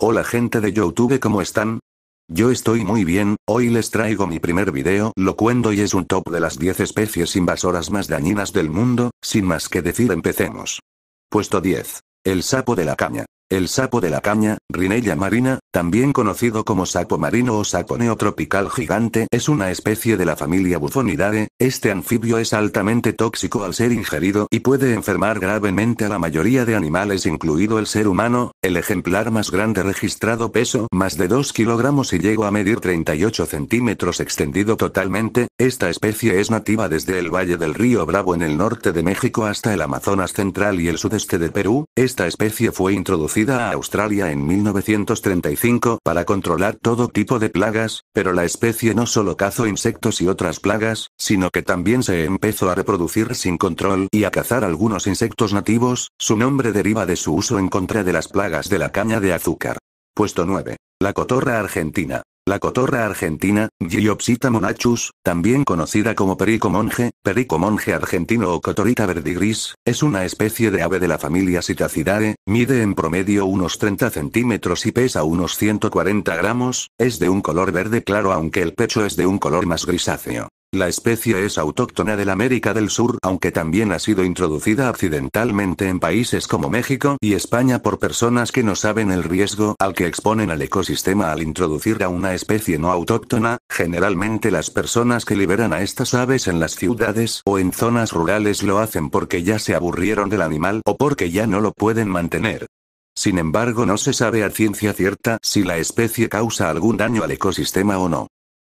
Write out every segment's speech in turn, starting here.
Hola gente de Youtube ¿cómo están? Yo estoy muy bien, hoy les traigo mi primer video, lo cuento y es un top de las 10 especies invasoras más dañinas del mundo, sin más que decir empecemos. Puesto 10. El sapo de la caña. El sapo de la caña, Rinella marina, también conocido como sapo marino o sapo neotropical gigante, es una especie de la familia Bufonidae. Este anfibio es altamente tóxico al ser ingerido y puede enfermar gravemente a la mayoría de animales, incluido el ser humano. El ejemplar más grande registrado peso más de 2 kilogramos y llegó a medir 38 centímetros extendido totalmente. Esta especie es nativa desde el valle del río Bravo en el norte de México hasta el Amazonas central y el sudeste de Perú. Esta especie fue introducida a Australia en 1935 para controlar todo tipo de plagas, pero la especie no solo cazó insectos y otras plagas, sino que también se empezó a reproducir sin control y a cazar algunos insectos nativos, su nombre deriva de su uso en contra de las plagas de la caña de azúcar. Puesto 9. La cotorra argentina. La cotorra argentina, Giopsita monachus, también conocida como perico monje, perico monje argentino o cotorita verdigris, es una especie de ave de la familia Citacidae, mide en promedio unos 30 centímetros y pesa unos 140 gramos, es de un color verde claro aunque el pecho es de un color más grisáceo. La especie es autóctona del América del Sur, aunque también ha sido introducida accidentalmente en países como México y España por personas que no saben el riesgo al que exponen al ecosistema al introducir a una especie no autóctona, generalmente las personas que liberan a estas aves en las ciudades o en zonas rurales lo hacen porque ya se aburrieron del animal o porque ya no lo pueden mantener. Sin embargo, no se sabe a ciencia cierta si la especie causa algún daño al ecosistema o no.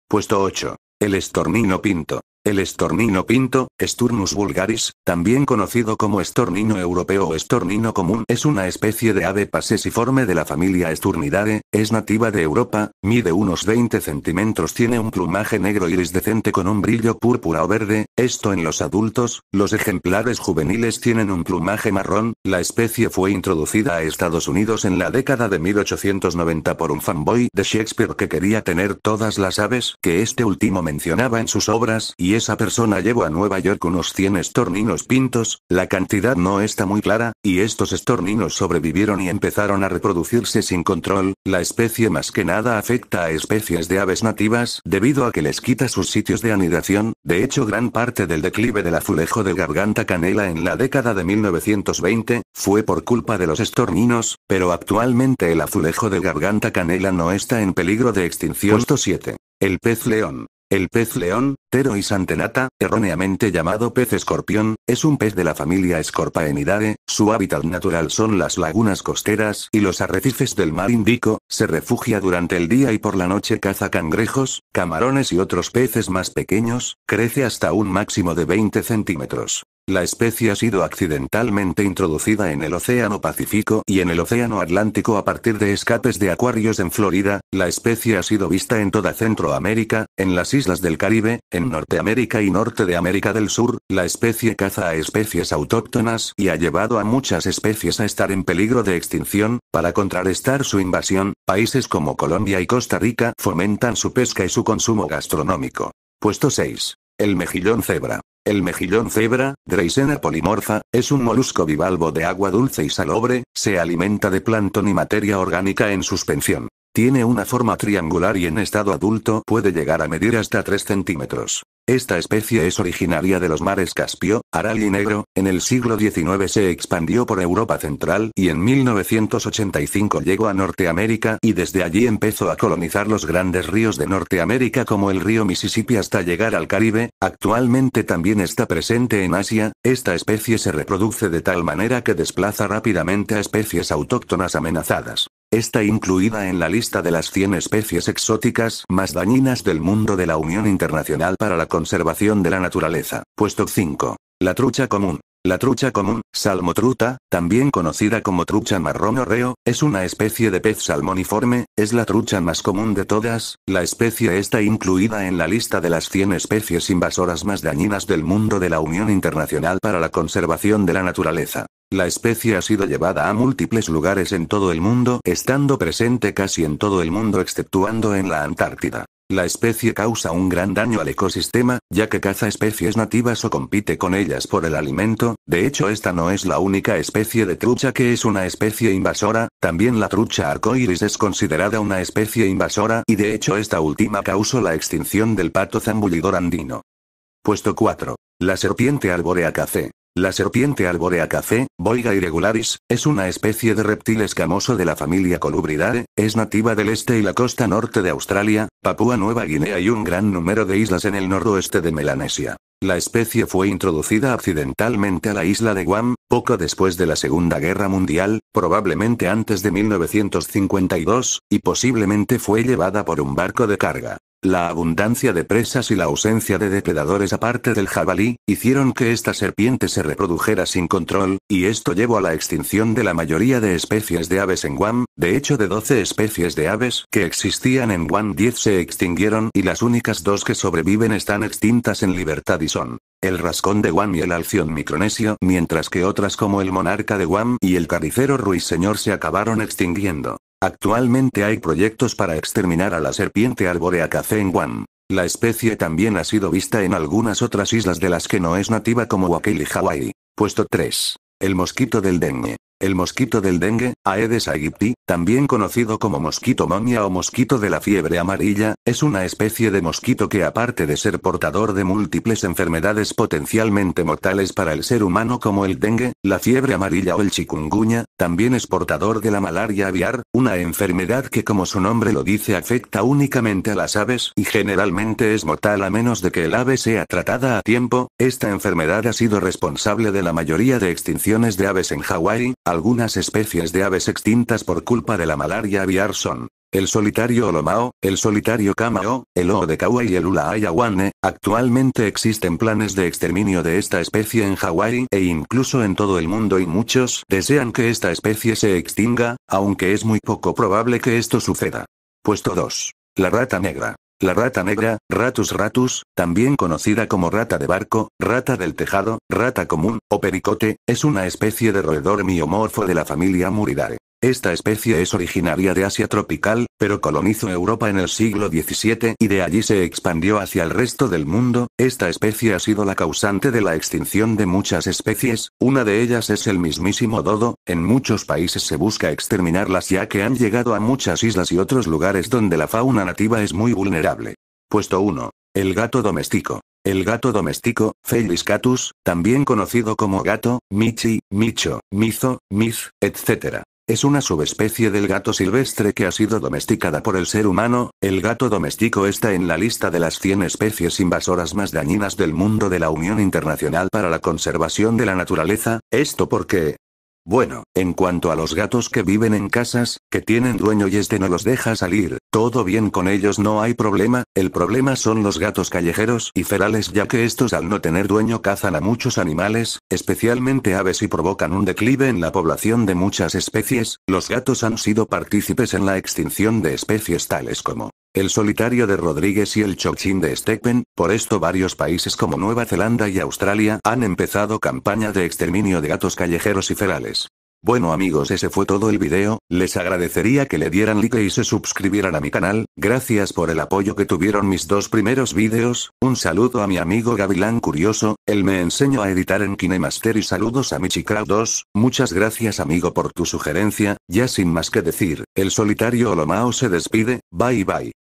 Puesto 8. El estornino pinto. El estornino pinto, Sturnus vulgaris, también conocido como estornino europeo o estornino común, es una especie de ave pasesiforme de la familia Sturnidae, es nativa de Europa, mide unos 20 centímetros, tiene un plumaje negro irisdecente con un brillo púrpura o verde, esto en los adultos, los ejemplares juveniles tienen un plumaje marrón, la especie fue introducida a Estados Unidos en la década de 1890 por un fanboy de Shakespeare que quería tener todas las aves que este último mencionaba en sus obras y esa persona llevó a Nueva York unos 100 estorninos pintos, la cantidad no está muy clara, y estos estorninos sobrevivieron y empezaron a reproducirse sin control, la especie más que nada afecta a especies de aves nativas debido a que les quita sus sitios de anidación, de hecho gran parte del declive del azulejo de garganta canela en la década de 1920, fue por culpa de los estorninos, pero actualmente el azulejo de garganta canela no está en peligro de extinción. 7. El pez león. El pez león, Tero y Santenata, erróneamente llamado pez escorpión, es un pez de la familia Scorpaenidae, su hábitat natural son las lagunas costeras y los arrecifes del mar Índico, se refugia durante el día y por la noche caza cangrejos, camarones y otros peces más pequeños, crece hasta un máximo de 20 centímetros. La especie ha sido accidentalmente introducida en el Océano Pacífico y en el Océano Atlántico a partir de escapes de acuarios en Florida, la especie ha sido vista en toda Centroamérica, en las islas del Caribe, en Norteamérica y norte de América del Sur, la especie caza a especies autóctonas y ha llevado a muchas especies a estar en peligro de extinción, para contrarrestar su invasión, países como Colombia y Costa Rica fomentan su pesca y su consumo gastronómico. Puesto 6. El mejillón cebra. El mejillón cebra, Dreisena polimorfa, es un molusco bivalvo de agua dulce y salobre, se alimenta de plancton y materia orgánica en suspensión. Tiene una forma triangular y en estado adulto puede llegar a medir hasta 3 centímetros. Esta especie es originaria de los mares Caspio, Aral y Negro, en el siglo XIX se expandió por Europa Central y en 1985 llegó a Norteamérica y desde allí empezó a colonizar los grandes ríos de Norteamérica como el río Mississippi hasta llegar al Caribe, actualmente también está presente en Asia, esta especie se reproduce de tal manera que desplaza rápidamente a especies autóctonas amenazadas. Está incluida en la lista de las 100 especies exóticas más dañinas del mundo de la Unión Internacional para la Conservación de la Naturaleza. Puesto 5. La trucha común. La trucha común, salmotruta, también conocida como trucha marrón o reo, es una especie de pez salmoniforme, es la trucha más común de todas, la especie está incluida en la lista de las 100 especies invasoras más dañinas del mundo de la Unión Internacional para la Conservación de la Naturaleza. La especie ha sido llevada a múltiples lugares en todo el mundo, estando presente casi en todo el mundo exceptuando en la Antártida. La especie causa un gran daño al ecosistema, ya que caza especies nativas o compite con ellas por el alimento, de hecho esta no es la única especie de trucha que es una especie invasora, también la trucha arcoiris es considerada una especie invasora y de hecho esta última causó la extinción del pato zambullidor andino. Puesto 4. La serpiente arbórea café. La serpiente alborea café, Boiga irregularis, es una especie de reptil escamoso de la familia Colubridae, es nativa del este y la costa norte de Australia, Papúa Nueva Guinea y un gran número de islas en el noroeste de Melanesia. La especie fue introducida accidentalmente a la isla de Guam, poco después de la Segunda Guerra Mundial, probablemente antes de 1952, y posiblemente fue llevada por un barco de carga. La abundancia de presas y la ausencia de depredadores aparte del jabalí, hicieron que esta serpiente se reprodujera sin control, y esto llevó a la extinción de la mayoría de especies de aves en Guam, de hecho de 12 especies de aves que existían en Guam 10 se extinguieron y las únicas dos que sobreviven están extintas en libertad y son el rascón de Guam y el alción micronesio, mientras que otras como el monarca de Guam y el caricero ruiseñor se acabaron extinguiendo. Actualmente hay proyectos para exterminar a la serpiente arbórea café en La especie también ha sido vista en algunas otras islas de las que no es nativa como Wakili Hawaii. Puesto 3. El mosquito del dengue. El mosquito del dengue, Aedes aegypti, también conocido como mosquito momia o mosquito de la fiebre amarilla, es una especie de mosquito que aparte de ser portador de múltiples enfermedades potencialmente mortales para el ser humano como el dengue, la fiebre amarilla o el chikungunya, también es portador de la malaria aviar, una enfermedad que como su nombre lo dice afecta únicamente a las aves y generalmente es mortal a menos de que el ave sea tratada a tiempo. Esta enfermedad ha sido responsable de la mayoría de extinciones de aves en Hawái, algunas especies de aves extintas por culpa de la malaria aviar son el solitario olomao, el solitario camao, el oo de kawa y el ayawane, Actualmente existen planes de exterminio de esta especie en Hawái e incluso en todo el mundo y muchos desean que esta especie se extinga, aunque es muy poco probable que esto suceda. Puesto 2. La rata negra. La rata negra, ratus ratus, también conocida como rata de barco, rata del tejado, rata común, o pericote, es una especie de roedor miomorfo de la familia Muridae. Esta especie es originaria de Asia tropical, pero colonizó Europa en el siglo XVII y de allí se expandió hacia el resto del mundo. Esta especie ha sido la causante de la extinción de muchas especies, una de ellas es el mismísimo dodo. En muchos países se busca exterminarlas ya que han llegado a muchas islas y otros lugares donde la fauna nativa es muy vulnerable. Puesto 1. El gato doméstico. El gato doméstico, Felis catus, también conocido como gato, michi, micho, mizo, miz, etc. Es una subespecie del gato silvestre que ha sido domesticada por el ser humano, el gato doméstico está en la lista de las 100 especies invasoras más dañinas del mundo de la Unión Internacional para la Conservación de la Naturaleza, esto porque, bueno, en cuanto a los gatos que viven en casas, que tienen dueño y este no los deja salir, todo bien con ellos no hay problema, el problema son los gatos callejeros y ferales ya que estos al no tener dueño cazan a muchos animales, especialmente aves y provocan un declive en la población de muchas especies, los gatos han sido partícipes en la extinción de especies tales como el solitario de Rodríguez y el Chocchín de Steppen, por esto varios países como Nueva Zelanda y Australia han empezado campaña de exterminio de gatos callejeros y ferales. Bueno amigos ese fue todo el video, les agradecería que le dieran like y se suscribieran a mi canal, gracias por el apoyo que tuvieron mis dos primeros videos, un saludo a mi amigo Gavilán Curioso, él me enseñó a editar en Kinemaster y saludos a michicrow 2, muchas gracias amigo por tu sugerencia, ya sin más que decir, el solitario Olomao se despide, bye bye.